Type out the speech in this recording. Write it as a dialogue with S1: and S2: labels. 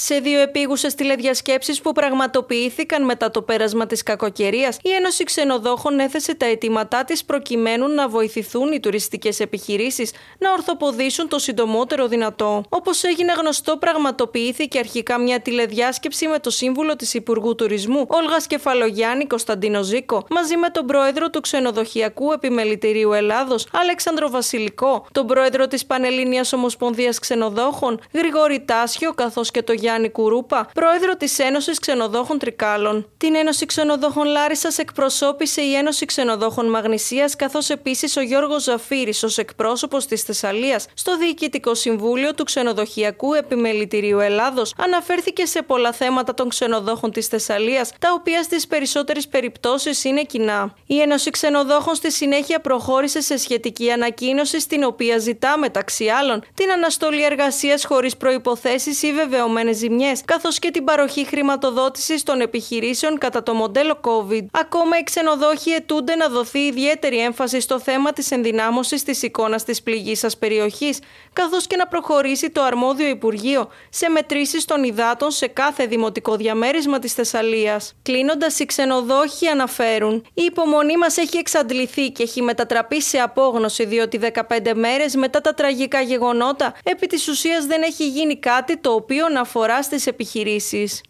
S1: Σε δύο επίγουσες τηλεδιασκέψεις που πραγματοποιήθηκαν μετά το πέρασμα της κακοκαιρίας, η Ένωση Ξενοδόχων έθεσε τα αιτήματά της προκειμένου να βοηθηθούν οι τουριστικές επιχειρήσεις να ορθοποδήσουν το συντομότερο δυνατό. Όπως έγινε γνωστό, πραγματοποιήθηκε αρχικά μια τηλεδιάσκεψη με το σύμβουλο της Υπουργού Τουρισμού, Όλγας Κεφαλογιάννη Κωνσταντίνο Ζήκο, μαζί με τον πρόεδρο του Ξενοδοχειακού Επιμελητηρίου Ελλάδος, Αλέξανδρο Βασιλικό, τον πρόεδρο της Πανελληνία Ομοσπονδίας Ξενοδόχων, Γρηγόρη Τάσιο, καθώς και το Γιάννη Κουρούπα, πρόεδρο της Ένωσης Ξενοδόχων Τρικάλων. Την Ένωση Ξενοδόχων Λάρισας εκπροσώπησε η Ένωση Ξενοδόχων Μαγνησίας, καθώς επίσης ο Γιώργος Ζαφύρης ως εκπρόσωπος της Θεσσαλίας στο Διοικητικό Συμβούλιο του Ξενοδοχειακού Επιμελητηρίου Ελλάδος αναφέρθηκε σε πολλά θέματα των ξενοδόχων της Θεσσαλίας, τα οποία στις περισσότερες περιπτώσεις είναι κοινά. Η Ένωση Ξενοδόχων στη συνέχεια προχώρησε σε σχετική ανακοίνωση, στην οποία ζητά μεταξύ άλλων την αναστολή εργασίας χωρίς προποθέσει ή βεβαιωμένες ζημιές, καθώς και την παροχή χρηματοδότησης των επιχειρήσεων κατά το μοντέλο COVID. Ακόμα οι ξενοδόχοι ετούνται να δοθεί ιδιαίτερη έμφαση στο θέμα της ενδυνάμωσης της εικόνας της πληγής σας περιοχής, καθώς και να προχωρήσει το αρμόδιο Υπουργείο σε μετρήσεις των υδάτων σε κάθε δημοτικό διαμέρισμα της Θεσσαλίας. Κλείνοντας, οι ξενοδόχοι αναφέρουν: Η υπομονή μας έχει εξαντληθεί και έχει μετατραπεί σε απόγνωση, διότι 15 μέρες μετά τα τραγικά γεγονότα, επί της ουσίας δεν έχει γίνει κάτι το οποίο να αφορά μεταφορά στις επιχειρήσεις